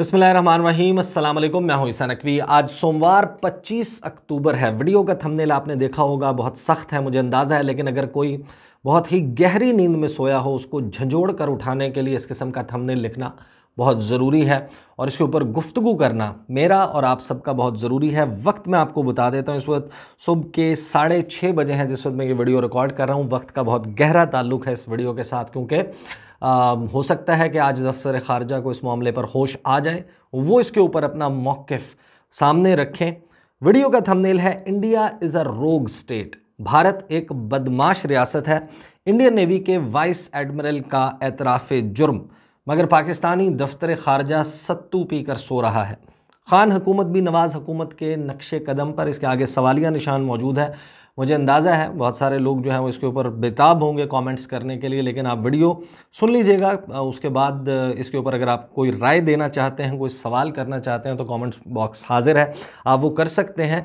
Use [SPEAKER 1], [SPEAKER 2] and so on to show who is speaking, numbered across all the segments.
[SPEAKER 1] अस्सलाम वालेकुम मैं हूं ईसा नकवी आज सोमवार 25 अक्टूबर है वीडियो का थंबनेल आपने देखा होगा बहुत सख्त है मुझे अंदाज़ा है लेकिन अगर कोई बहुत ही गहरी नींद में सोया हो उसको झंझोड़ कर उठाने के लिए इस किस्म का थंबनेल लिखना बहुत ज़रूरी है और इसके ऊपर गुफ्तु करना मेरा और आप सबका बहुत ज़रूरी है वक्त मैं आपको बता देता हूँ इस वक्त सुबह के साढ़े छः बजे हैं जिस वक्त मैं ये वीडियो रिकॉर्ड कर रहा हूँ वक्त का बहुत गहरा ताल्लुक है इस वीडियो के साथ क्योंकि आ, हो सकता है कि आज दफ्तर खारजा को इस मामले पर होश आ जाए वो इसके ऊपर अपना मौकफ सामने रखें वीडियो का थंबनेल है इंडिया इज़ अ रोग स्टेट भारत एक बदमाश रियासत है इंडियन नेवी के वाइस एडमिरल का एतराफ़ जुर्म मगर पाकिस्तानी दफ्तर खारजा सत्तू पी कर सो रहा है खान हुकूमत भी नवाज़ हुकूमत के नक्शे कदम पर इसके आगे सवालिया निशान मौजूद है मुझे अंदाज़ा है बहुत सारे लोग जो हैं वो इसके ऊपर बेताब होंगे कमेंट्स करने के लिए लेकिन आप वीडियो सुन लीजिएगा उसके बाद इसके ऊपर अगर आप कोई राय देना चाहते हैं कोई सवाल करना चाहते हैं तो कॉमेंट्स बॉक्स हाजिर है आप वो कर सकते हैं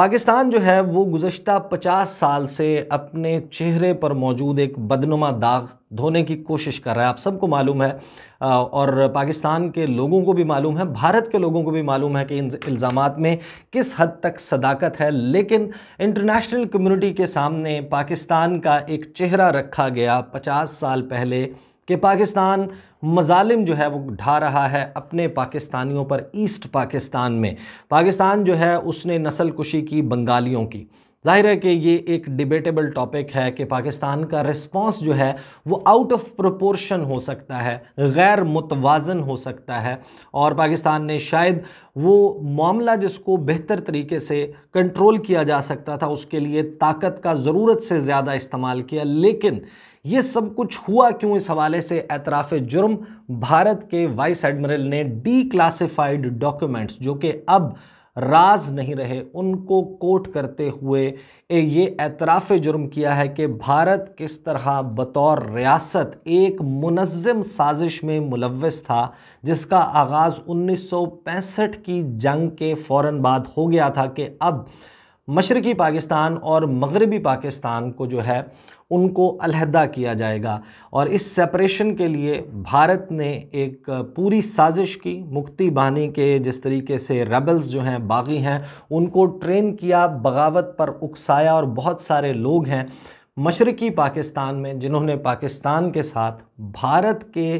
[SPEAKER 1] पाकिस्तान जो है वो गुज्त 50 साल से अपने चेहरे पर मौजूद एक बदनुमा दाग धोने की कोशिश कर रहा है आप सबको मालूम है और पाकिस्तान के लोगों को भी मालूम है भारत के लोगों को भी मालूम है कि इन इल्ज़ाम में किस हद तक सदाकत है लेकिन इंटरनेशनल कम्युनिटी के सामने पाकिस्तान का एक चेहरा रखा गया 50 साल पहले कि पाकिस्तान मजालिम जो है वो ढा रहा है अपने पाकिस्तानियों पर ईस्ट पाकिस्तान में पाकिस्तान जो है उसने नस्ल कुशी की बंगालियों की जाहिर है कि ये एक डिबेटेबल टॉपिक है कि पाकिस्तान का रिस्पांस जो है वो आउट ऑफ प्रोपोर्शन हो सकता है गैर मुतवाजन हो सकता है और पाकिस्तान ने शायद वो मामला जिसको बेहतर तरीके से कंट्रोल किया जा सकता था उसके लिए ताकत का ज़रूरत से ज़्यादा इस्तेमाल किया लेकिन ये सब कुछ हुआ क्यों इस हवाले से एतराफ़ जुर्म भारत के वाइस एडमिरल ने डी क्लासीफाइड डॉक्यूमेंट्स जो कि अब राज नहीं रहे उनको कोट करते हुए ये एतराफ़ जुर्म किया है कि भारत किस तरह बतौर रियासत एक मुनज़म साजिश में मुलवस था जिसका आगाज़ 1965 की जंग के फ़ौर बाद हो गया था कि अब मशरक़ी पाकिस्तान और मगरबी पाकिस्तान को जो है उनको अलहदा किया जाएगा और इस सेपरेशन के लिए भारत ने एक पूरी साजिश की मुक्ति बानी के जिस तरीके से रबल्स जो हैं बागी हैं उनको ट्रेन किया बगावत पर उकसाया और बहुत सारे लोग हैं मशरक़ी पाकिस्तान में जिन्होंने पाकिस्तान के साथ भारत के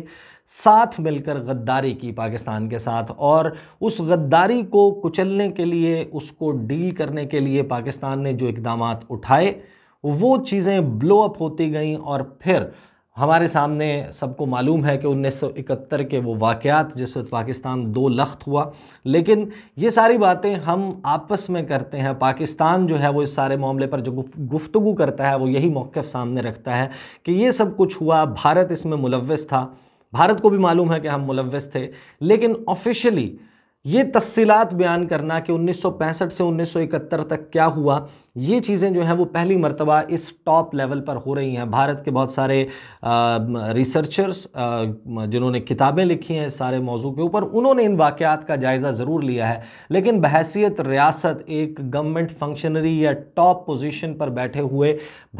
[SPEAKER 1] साथ मिलकर गद्दारी की पाकिस्तान के साथ और उस गद्दारी को कुचलने के लिए उसको डील करने के लिए पाकिस्तान ने जो इकदाम उठाए वो चीज़ें ब्लो अप होती गईं और फिर हमारे सामने सबको मालूम है कि 1971 के वो वाक़ात जिस वक्त पाकिस्तान दो लख्त हुआ लेकिन ये सारी बातें हम आपस में करते हैं पाकिस्तान जो है वो इस सारे मामले पर जो गुफ्तु करता है वो यही मौक़ सामने रखता है कि ये सब कुछ हुआ भारत इसमें मुलवस था भारत को भी मालूम है कि हम मुलवस थे लेकिन ऑफिशियली ये तफसीत बयान करना कि 1965 से 1971 तक क्या हुआ ये चीज़ें जो हैं वो पहली मरतबा इस टॉप लेवल पर हो रही हैं भारत के बहुत सारे रिसर्चर्स जिन्होंने किताबें लिखी हैं सारे मौजू के ऊपर उन्होंने इन वाक़ात का जायज़ा ज़रूर लिया है लेकिन बहसीत रियासत एक गवर्नमेंट फंक्शनरी या टॉप पोजिशन पर बैठे हुए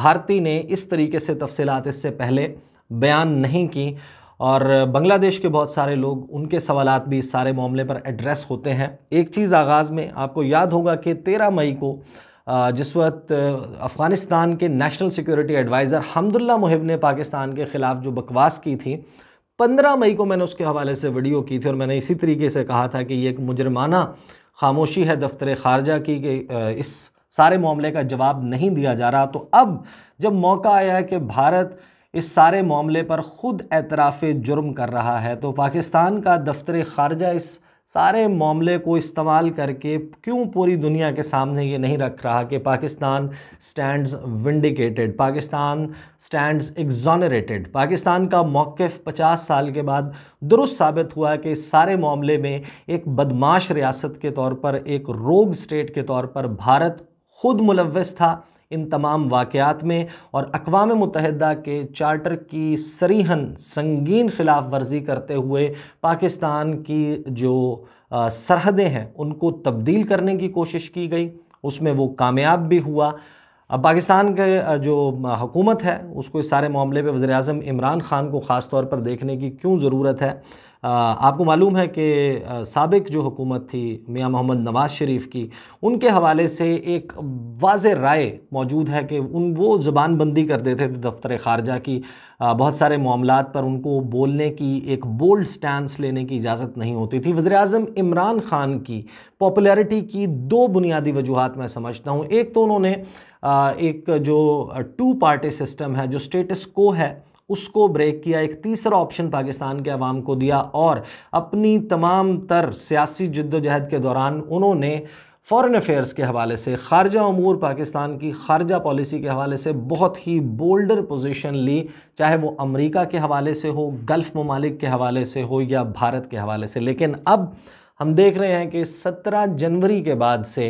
[SPEAKER 1] भारती ने इस तरीके से तफसीत इससे पहले बयान नहीं की और बांग्लादेश के बहुत सारे लोग उनके सवाल भी इस सारे मामले पर एड्रेस होते हैं एक चीज़ आगाज़ में आपको याद होगा कि तेरह मई को जिस वक्त अफ़गानिस्तान के national security adviser Hamdullah Mohib ने पाकिस्तान के ख़िलाफ़ जो बकवास की थी पंद्रह मई को मैंने उसके हवाले से वीडियो की थी और मैंने इसी तरीके से कहा था कि ये एक मुजरमाना खामोशी है दफ्तर ख़ारजा की कि इस सारे मामले का जवाब नहीं दिया जा रहा तो अब जब मौका आया है कि भारत इस सारे मामले पर ख़ुद एतराफ़ जुर्म कर रहा है तो पाकिस्तान का दफ्तर ख़ारजा इस सारे मामले को इस्तेमाल करके क्यों पूरी दुनिया के सामने ये नहीं रख रहा कि Pakistan stands vindicated Pakistan stands exonerated Pakistan का मौक़ 50 साल के बाद दुरुस्त साबित हुआ कि इस सारे मामले में एक बदमाश रियासत के तौर पर एक रोग स्टेट के तौर पर भारत खुद मुलवस था इन तमाम वाक़ात में और अकवा मुतहदा के चार्टर की सरीहन संगीन खिलाफ वर्जी करते हुए पाकिस्तान की जो सरहदें हैं उनको तब्दील करने की कोशिश की गई उसमें वो कामयाब भी हुआ अब पाकिस्तान के जो हुकूमत है उसको इस सारे मामले पे वज़र अजम इमरान ख़ान को ख़ास तौर पर देखने की क्यों ज़रूरत है आपको मालूम है कि सबक जो हुकूमत थी मियाँ मोहम्मद नवाज़ शरीफ की उनके हवाले से एक वाज राय मौजूद है कि उन वो ज़बानबंदी कर देते थे दफ्तर ख़ारजा की बहुत सारे मामला पर उनको बोलने की एक बोल्ड स्टैंड लेने की इजाज़त नहीं होती थी वज़र अजम इमरान ख़ान की पॉपुलरिटी की दो बुनियादी वजूहत मैं समझता हूँ एक तो उन्होंने एक जो टू पार्टी सिस्टम है जो स्टेटस को है उसको ब्रेक किया एक तीसरा ऑप्शन पाकिस्तान के अवाम को दिया और अपनी तमाम तर सियासी जद्दोजहद के दौरान उन्होंने फॉरेन अफेयर्स के हवाले से खारजा अमूर पाकिस्तान की खारजा पॉलिसी के हवाले से बहुत ही बोल्डर पोजीशन ली चाहे वो अमेरिका के हवाले से हो गल्फ़ ममालिक के हवाले से हो या भारत के हवाले से लेकिन अब हम देख रहे हैं कि 17 जनवरी के बाद से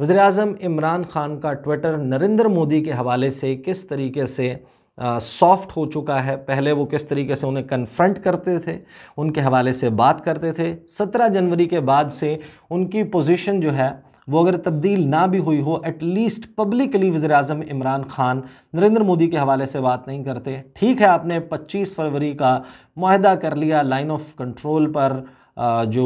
[SPEAKER 1] वजर अजम इमरान ख़ान का ट्विटर नरेंद्र मोदी के हवाले से किस तरीके से सॉफ्ट हो चुका है पहले वो किस तरीके से उन्हें कन्फ्रंट करते थे उनके हवाले से बात करते थे सत्रह जनवरी के बाद से उनकी पोजीशन जो है वो अगर तब्दील ना भी हुई हो एटलीस्ट पब्लिकली वज़र अजम इमरान ख़ान नरेंद्र मोदी के हवाले से बात नहीं करते ठीक है आपने 25 फरवरी का माहदा कर लिया लाइन ऑफ कंट्रोल पर जो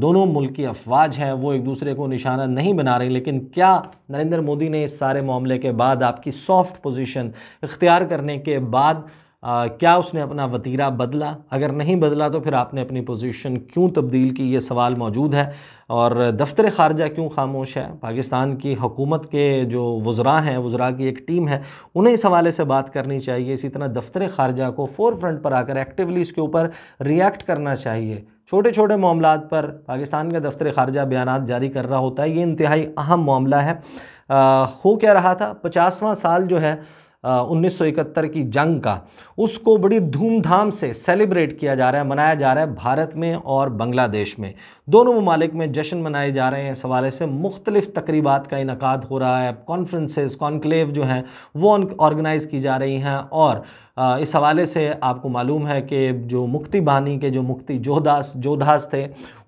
[SPEAKER 1] दोनों मुल्क की अफवाज हैं वो एक दूसरे को निशाना नहीं बना रही लेकिन क्या नरेंद्र मोदी ने इस सारे मामले के बाद आपकी सॉफ्ट पोजीशन इख्तियार करने के बाद आ, क्या उसने अपना वतीरा बदला अगर नहीं बदला तो फिर आपने अपनी पोजीशन क्यों तब्दील की ये सवाल मौजूद है और दफ्तर ख़ारजा क्यों खामोश है पाकिस्तान की हुकूमत के जो वजरा हैं वजरा की एक टीम है उन्हें इस हवाले से बात करनी चाहिए इसी तरह दफ्तर ख़ारजा को फोर फ्रंट पर आकर एक्टिवली इसके ऊपर रिएक्ट करना चाहिए छोटे छोटे मामला पर पाकिस्तान का दफ्तर खारजा बयान जारी कर रहा होता है ये इंतहाई अहम मामला है आ, हो क्या रहा था पचासवां साल जो है उन्नीस की जंग का उसको बड़ी धूमधाम से सेलिब्रेट किया जा रहा है मनाया जा रहा है भारत में और बांग्लादेश में दोनों ममालिक में जश्न मनाए जा रहे हैं इस हवाले से मुख्तलिफ़ तकरीबा का इनका हो रहा है कॉन्फ्रेंसेस कॉन्क्लेव जो हैं वो ऑर्गेनाइज़ की जा रही हैं और इस हवाले से आपको मालूम है कि जो मुक्ति बहानी के जो मुक्ति जोधास जोधास थे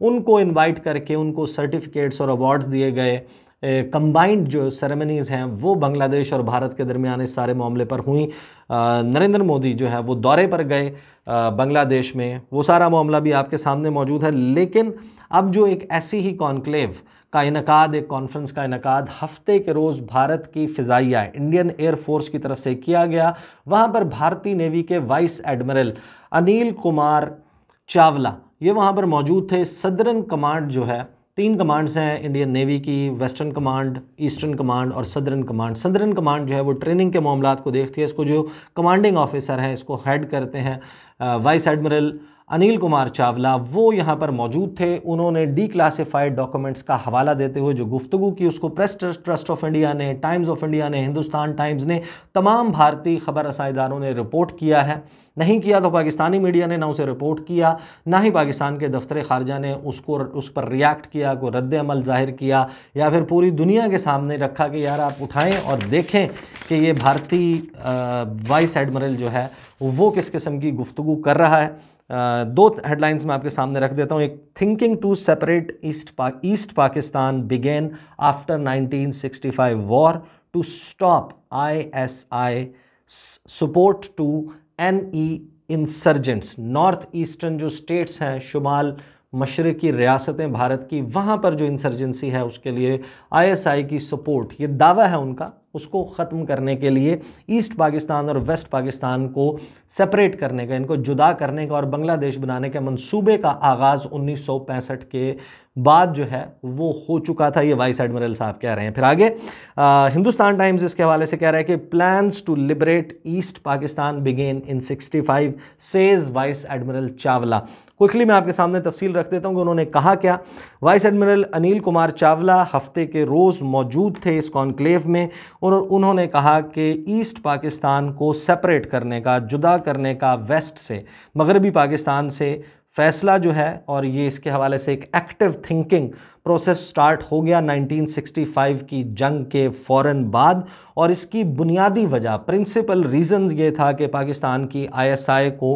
[SPEAKER 1] उनको इनवाइट करके उनको सर्टिफिकेट्स और अवार्ड्स दिए गए कंबाइंड जो सेरेमनीज़ हैं वो बांग्लादेश और भारत के दरमियान इस सारे मामले पर हुई नरेंद्र मोदी जो है वो दौरे पर गए बांग्लादेश में वो सारा मामला भी आपके सामने मौजूद है लेकिन अब जो एक ऐसी ही कॉन्क्लेव का इनका एक कॉन्फ्रेंस का इनका हफ्ते के रोज़ भारत की फ़िज़ाइया इंडियन एयरफोर्स की तरफ से किया गया वहाँ पर भारतीय नेवी के वाइस एडमिरल अनिल कुमार चावला ये वहाँ पर मौजूद थे सदरन कमांड जो है तीन कमांड्स हैं इंडियन नेवी की वेस्टर्न कमांड ईस्टर्न कमांड और सदरन कमांड सदरन कमांड जो है वो ट्रेनिंग के मामला को देखती है इसको जो कमांडिंग ऑफिसर हैं इसको हेड करते हैं वाइस एडमिरल अनिल कुमार चावला वो यहाँ पर मौजूद थे उन्होंने डी क्लासीफाइड डॉक्यूमेंट्स का हवाला देते हुए जो गुफ्तु की उसको प्रेस ट्रस्ट ऑफ इंडिया ने टाइम्स ऑफ इंडिया ने हिंदुस्तान टाइम्स ने तमाम भारतीय खबर रसायदारों ने रिपोर्ट किया है नहीं किया तो पाकिस्तानी मीडिया ने ना उसे रिपोर्ट किया ना ही पाकिस्तान के दफ्तर खारजा ने उसको उस पर रिएक्ट किया कोई रद्द अमल जाहिर किया या फिर पूरी दुनिया के सामने रखा कि यार आप उठाएं और देखें कि ये भारतीय वाइस एडमिरल जो है वो किस किस्म की गुफ्तु कर रहा है आ, दो हेडलाइंस मैं आपके सामने रख देता हूँ एक थिंकिंग टू सेपरेट ईस्ट पा east Pakistan began after 1965 war to stop I S I support to N E insurgents north eastern जो स्टेट्स हैं शुमाल मशरक़ी रियासतें भारत की वहाँ पर जो इंसर्जेंसी है उसके लिए आईएसआई की सपोर्ट ये दावा है उनका उसको ख़त्म करने के लिए ईस्ट पाकिस्तान और वेस्ट पाकिस्तान को सेपरेट करने का इनको जुदा करने का और बांग्लादेश बनाने के मंसूबे का आगाज़ उन्नीस के बाद जो है वो हो चुका था ये वाइस एडमिरल साहब कह रहे हैं फिर आगे आ, हिंदुस्तान टाइम्स इसके हवाले से कह रहा है कि plans to liberate east Pakistan began in 65 says vice admiral Chawla quickly मैं आपके सामने तफसील रख देता हूँ कि उन्होंने कहा क्या वाइस एडमिरल अनिल कुमार चावला हफ्ते के रोज़ मौजूद थे इस कॉन्क्लेव में और उन्होंने कहा कि ईस्ट पाकिस्तान को सेपरेट करने का जुदा करने का वेस्ट से मगरबी पाकिस्तान से फैसला जो है और ये इसके हवाले से एक एक्टिव थिंकिंग प्रोसेस स्टार्ट हो गया 1965 की जंग के फ़ौर बाद और इसकी बुनियादी वजह प्रिंसिपल रीज़न ये था कि पाकिस्तान की आईएसआई को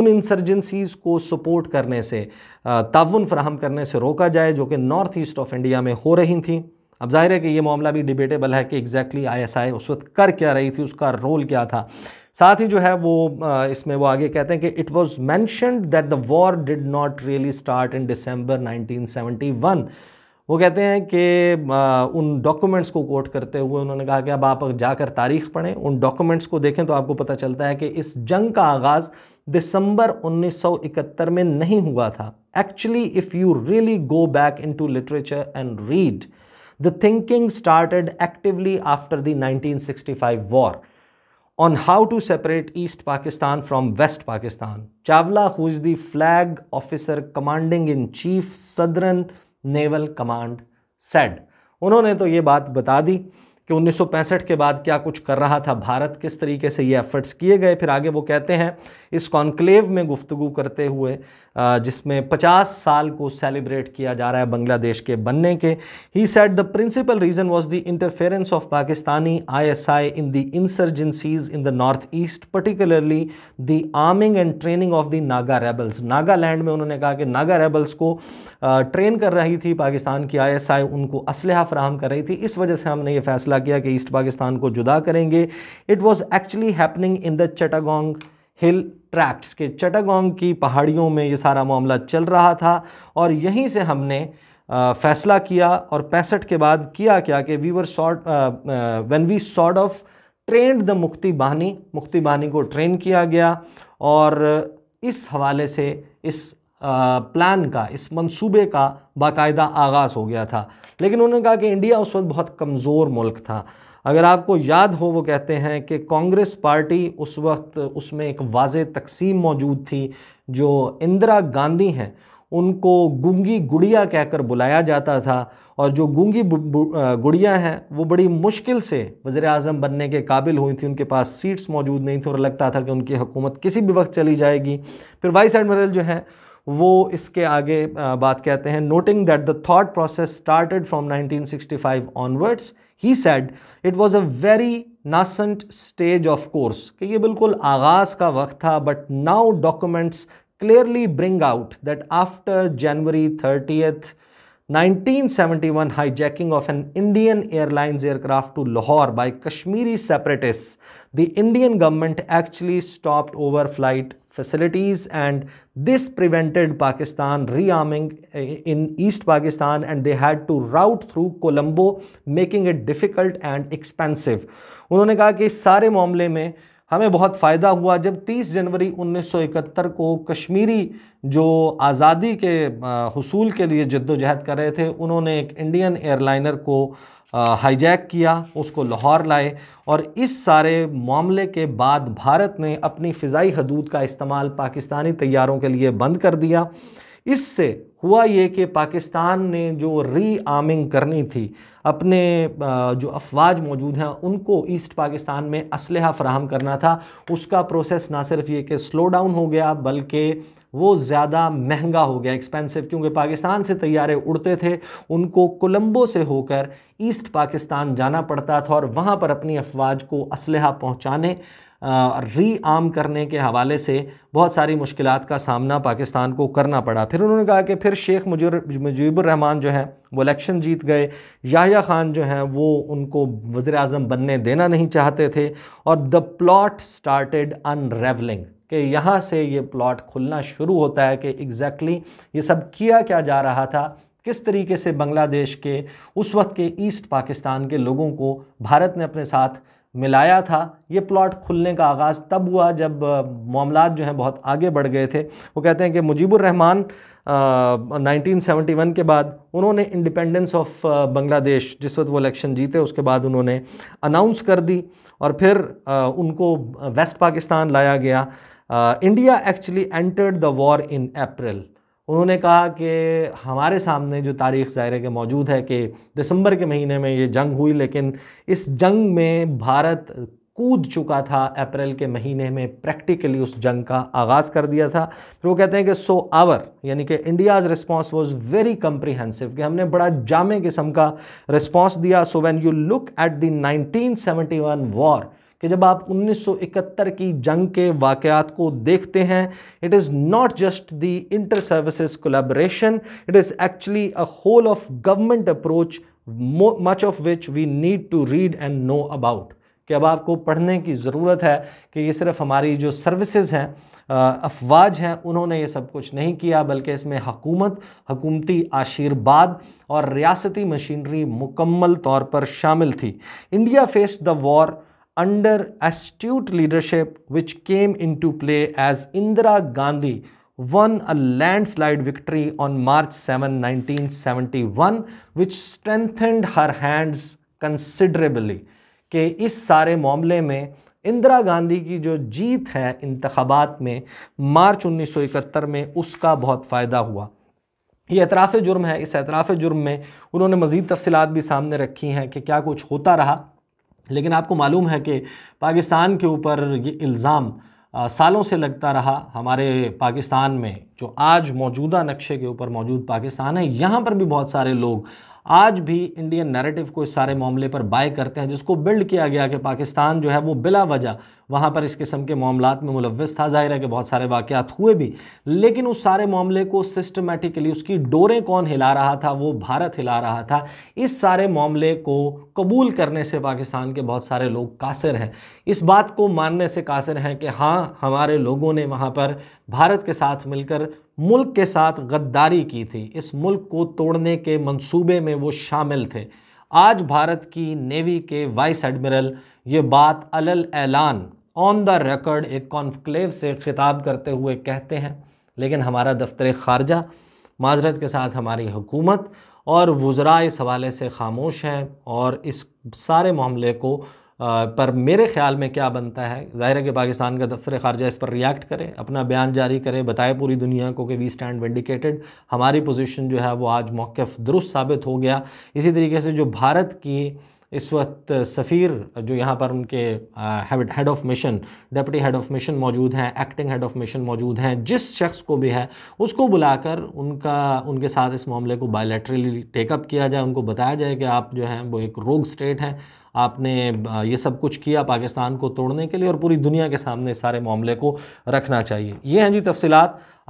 [SPEAKER 1] उन इंसर्जेंसीज़ को सपोर्ट करने से ताउन फ्राहम करने से रोका जाए जो कि नॉर्थ ईस्ट ऑफ इंडिया में हो रही थी अब जाहिर है कि ये मामला भी डिबेटेबल है कि एग्जैक्टली exactly आई उस वक्त कर क्या रही थी उसका रोल क्या था साथ ही जो है वो इसमें वो आगे कहते हैं कि it was mentioned that the war did not really start in December nineteen वो कहते हैं कि उन डॉक्यूमेंट्स को कोट करते हुए उन्होंने कहा कि अब आप जाकर तारीख पढ़ें उन डॉक्यूमेंट्स को देखें तो आपको पता चलता है कि इस जंग का आगाज़ दिसंबर 1971 में नहीं हुआ था actually if you really go back into literature and read the thinking started actively after the 1965 war on how to separate East Pakistan from West Pakistan. Chawla, who is the flag officer commanding in chief Southern Naval Command, said. unhone to ye baat bata di कि 1965 के बाद क्या कुछ कर रहा था भारत किस तरीके से ये एफ़र्ट्स किए गए फिर आगे वो कहते हैं इस कॉन्क्लेव में गुफ्तु करते हुए जिसमें 50 साल को सेलिब्रेट किया जा रहा है बांग्लादेश के बनने के he said the principal reason was the interference of Pakistani I S I in the insurgencies in the north east particularly the arming and training of the Naga rebels Nagaland में उन्होंने कहा कि नागा रेबल्स को ट्रेन कर रही थी पाकिस्तान की आई एस आई उनको इसलह फ्राहम कर रही थी इस वजह से हमने ये फैसला फैसला किया कि ईस्ट पाकिस्तान को जुदा करेंगे it was actually happening in the Chittagong hill tracts के चटागोंग की पहाड़ियों में ये सारा मामला चल रहा था और यहीं से हमने फ़ैसला किया और पैंसठ के बाद किया क्या कि we were short when we short of trained the Mukti Bahini मुक्ति बानी को ट्रेन किया गया और इस हवाले से इस प्लान का इस मंसूबे का बाकायदा आगाज़ हो गया था लेकिन उन्होंने कहा कि इंडिया उस वक्त बहुत कमज़ोर मुल्क था अगर आपको याद हो वो कहते हैं कि कांग्रेस पार्टी उस वक्त उसमें एक वाज तकसीम मौजूद थी जो इंदिरा गांधी हैं उनको गुंगी गुड़िया कहकर बुलाया जाता था और जो गुंगी गुड़िया हैं वो बड़ी मुश्किल से वज़र अजम बनने के काबिल हुई थी उनके पास सीट्स मौजूद नहीं थी और लगता था कि उनकी हुकूमत किसी भी वक्त चली जाएगी फिर वाइस एडमिरल जो हैं वो इसके आगे बात कहते हैं noting that the thought process started from 1965 onwards ही said it was a very nascent stage of course कि ये बिल्कुल आगाज़ का वक्त था but now documents clearly bring out that after January thirtieth 1971 hijacking of an Indian Airlines aircraft to Lahore by Kashmiri separatists, the Indian government actually stopped flight facilities and this prevented Pakistan rearming in East Pakistan and they had to route through Colombo making it difficult and expensive. unhone kaha ki इस सारे मामले में हमें बहुत फ़ायदा हुआ जब 30 january 1971 ko kashmiri jo azadi ke husool ke liye लिए jahad kar rahe the unhone ek indian airliner ko hijack किया उसको लाहौर लाए और इस सारे मामले के बाद भारत ने अपनी फ़िज़ाई हदूद का इस्तेमाल पाकिस्तानी तैयारों के लिए बंद कर दिया इससे हुआ ये कि पाकिस्तान ने जो री आर्मिंग करनी थी अपने जो अफवाज मौजूद हैं उनको ईस्ट पाकिस्तान में इसलह फ़राहम करना था उसका प्रोसेस ना सिर्फ ये कि स्लो डाउन हो गया बल्कि वो ज़्यादा महंगा हो गया एक्सपेंसिव क्योंकि पाकिस्तान से तैयारे उड़ते थे उनको कोलंबो से होकर ईस्ट पाकिस्तान जाना पड़ता था और वहाँ पर अपनी अफवाज को असलहा पहुँचाने री आम करने के हवाले से बहुत सारी मुश्किल का सामना पाकिस्तान को करना पड़ा फिर उन्होंने कहा कि फिर शेख मुजीबरहमान जो हैं वो इलेक्शन जीत गए याहिया ख़ान जो हैं वो उनको वज़र अजम बनने देना नहीं चाहते थे और द प्लॉट स्टार्टेड अनरेवलिंग कि यहाँ से ये प्लॉट खुलना शुरू होता है कि एग्जैक्टली exactly ये सब किया क्या जा रहा था किस तरीके से बांग्लादेश के उस वक्त के ईस्ट पाकिस्तान के लोगों को भारत ने अपने साथ मिलाया था ये प्लॉट खुलने का आगाज़ तब हुआ जब मामला जो हैं बहुत आगे बढ़ गए थे वो कहते हैं कि मुजीबुर नाइनटीन सेवेंटी वन के बाद उन्होंने इंडिपेंडेंस ऑफ बांग्लादेश जिस वक्त वो इलेक्शन जीते उसके बाद उन्होंने अनाउंस कर दी और फिर आ, उनको वेस्ट पाकिस्तान लाया गया India actually entered the war in April उन्होंने कहा कि हमारे सामने जो तारीख ज़ाहिर है कि मौजूद है कि दिसंबर के महीने में ये जंग हुई लेकिन इस जंग में भारत कूद चुका था अप्रैल के महीने में प्रैक्टिकली उस जंग का आगाज़ कर दिया था फिर वो कहते हैं कि सो आवर यानी कि India's response was very comprehensive कि हमने बड़ा जामे किस्म का रिस्पॉन्स दिया so when you look at the nineteen seventy one war कि जब आप 1971 की जंग के वाकयात को देखते हैं it is not just the inter services collaboration it is actually a whole of government approach much of which we need to read and know about कि अब आपको पढ़ने की ज़रूरत है कि ये सिर्फ हमारी जो सर्विसेज हैं अफवाज हैं उन्होंने ये सब कुछ नहीं किया बल्कि इसमें हकूमत हकूमती आशीर्वाद और रियासती मशीनरी मुकम्मल तौर पर शामिल थी India faced the war under astute leadership which came into play as Indira Gandhi won a landslide victory on March 7, 1971 which strengthened her hands considerably कि इस सारे मामले में इंदिरा गांधी की जो जीत है इंतबात में मार्च 1971 में उसका बहुत फ़ायदा हुआ ये एतराफ़ जुर्म है इस एतराफ़ जुर्म में उन्होंने मज़ीद तफसलत भी सामने रखी हैं कि क्या कुछ होता रहा लेकिन आपको मालूम है कि पाकिस्तान के ऊपर ये इल्ज़ाम सालों से लगता रहा हमारे पाकिस्तान में जो आज मौजूदा नक्शे के ऊपर मौजूद पाकिस्तान है यहाँ पर भी बहुत सारे लोग आज भी इंडियन नैरेटिव को इस सारे मामले पर बाय करते हैं जिसको बिल्ड किया गया कि पाकिस्तान जो है वो बिला वजह वहाँ पर इस किस्म के मामला में मुलविस था जाहिर है कि बहुत सारे वाक़ात हुए भी लेकिन उस सारे मामले को सिस्टमेटिकली उसकी डोरें कौन हिला रहा था वो भारत हिला रहा था इस सारे मामले को कबूल करने से पाकिस्तान के बहुत सारे लोग कासिर हैं इस बात को मानने से कासिर हैं कि हाँ हमारे लोगों ने वहाँ पर भारत के साथ मिलकर मुल्क के साथ गद्दारी की थी इस मुल्क को तोड़ने के मंसूबे में वो शामिल थे आज भारत की नेवी के वाइस एडमिरल ये बात अलल ऐलान ऑन द रिकॉर्ड एक कॉन्क्लेव से ख़िताब करते हुए कहते हैं लेकिन हमारा दफ्तर ख़ारजा माजरत के साथ हमारी हुकूमत और वज़रा इस हवाले से खामोश हैं और इस सारे मामले को पर मेरे ख्याल में क्या बनता है ज़ाहिर है कि पाकिस्तान का दफ्तर खारजा इस पर रिएक्ट करे अपना बयान जारी करे बताए पूरी दुनिया को कि वी स्टैंड वेंडिकेटेड हमारी पोजीशन जो है वो आज मौक़ दुरुस्त साबित हो गया इसी तरीके से जो भारत की इस वक्त सफ़ीर जो यहाँ पर उनके head of mission deputy head of mission मौजूद हैं एक्टिंग हेड ऑफ़ मिशन मौजूद हैं जिस शख्स को भी है उसको बुलाकर उनका उनके साथ इस मामले को बायोलेट्रली टेकअप किया जाए उनको बताया जाए कि आप जो हैं वो एक रोग स्टेट हैं आपने ये सब कुछ किया पाकिस्तान को तोड़ने के लिए और पूरी दुनिया के सामने सारे मामले को रखना चाहिए ये हैं जी तफसीत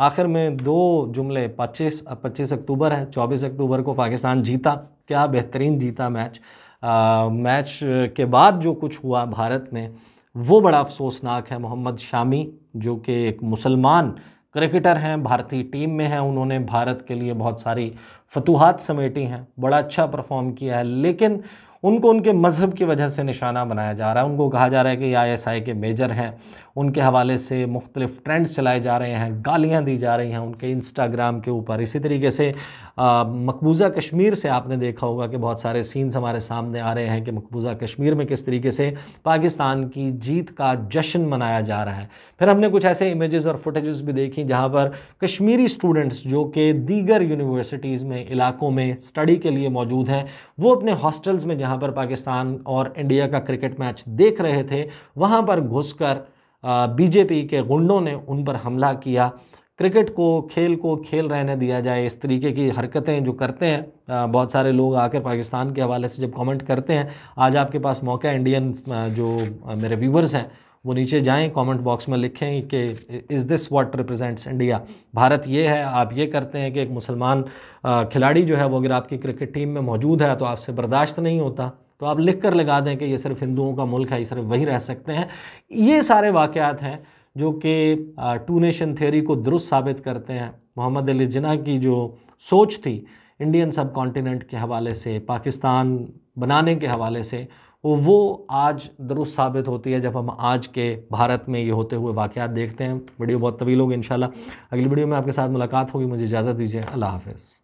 [SPEAKER 1] आखिर में दो जुमले 25 25 अक्टूबर है 24 अक्टूबर को पाकिस्तान जीता क्या बेहतरीन जीता मैच आ, मैच के बाद जो कुछ हुआ भारत में वो बड़ा अफसोसनाक है मोहम्मद शामी जो कि एक मुसलमान क्रिकेटर हैं भारतीय टीम में हैं उन्होंने भारत के लिए बहुत सारी फतूहत समेटी हैं बड़ा अच्छा परफॉर्म किया है लेकिन उनको उनके मज़हब की वजह से निशाना बनाया जा रहा है उनको कहा जा रहा है कि आई एस आई के मेजर हैं उनके हवाले से मुख्तलिफ ट्रेंड्स चलाए जा रहे हैं गालियाँ दी जा रही हैं उनके इंस्टाग्राम के ऊपर इसी तरीके से मकबूज़ा कश्मीर से आपने देखा होगा कि बहुत सारे सीन्स हमारे सामने आ रहे हैं कि मकबूज़ा कश्मीर में किस तरीके से पाकिस्तान की जीत का जश्न मनाया जा रहा है फिर हमने कुछ ऐसे इमेज़ और फुटेज़ भी देखी जहाँ पर कश्मीरी स्टूडेंट्स जो कि दीगर यूनिवर्सिटीज़ में इलाकों में स्टडी के लिए मौजूद हैं वो अपने हॉस्टल्स में जहाँ पर पाकिस्तान और इंडिया का क्रिकेट मैच देख रहे थे वहाँ पर घुस बीजेपी के गुंडों ने उन पर हमला किया क्रिकेट को खेल को खेल रहने दिया जाए इस तरीके की हरकतें जो करते हैं बहुत सारे लोग आकर पाकिस्तान के हवाले से जब कमेंट करते हैं आज आपके पास मौका है इंडियन जो मेरे व्यूवर्स हैं वो नीचे जाएं कमेंट बॉक्स में लिखें कि is this what represents India Bharat ये है आप ये करते हैं कि एक मुसलमान खिलाड़ी जो है वो अगर आपकी क्रिकेट टीम में मौजूद है तो आपसे बर्दाश्त नहीं होता तो आप लिख कर लगा दें कि ये सिर्फ हिंदुओं का मुल्क है ये सिर्फ वहीं रह सकते हैं ये सारे वाक़ात हैं जो कि टू नेशन थेरी को दुरुस्त साबित करते हैं मोहम्मद अली जिना की जो सोच थी इंडियन सब कॉन्टीनेंट के हवाले से पाकिस्तान बनाने के हवाले से वो आज दुरुस्त साबित होती है जब हम आज के भारत में ये होते हुए वाक़ात देखते हैं वीडियो बहुत तवील होगी इन अगली वीडियो में आपके साथ मुलाकात होगी मुझे इजाज़त दीजिए अल्लाह हाफिज़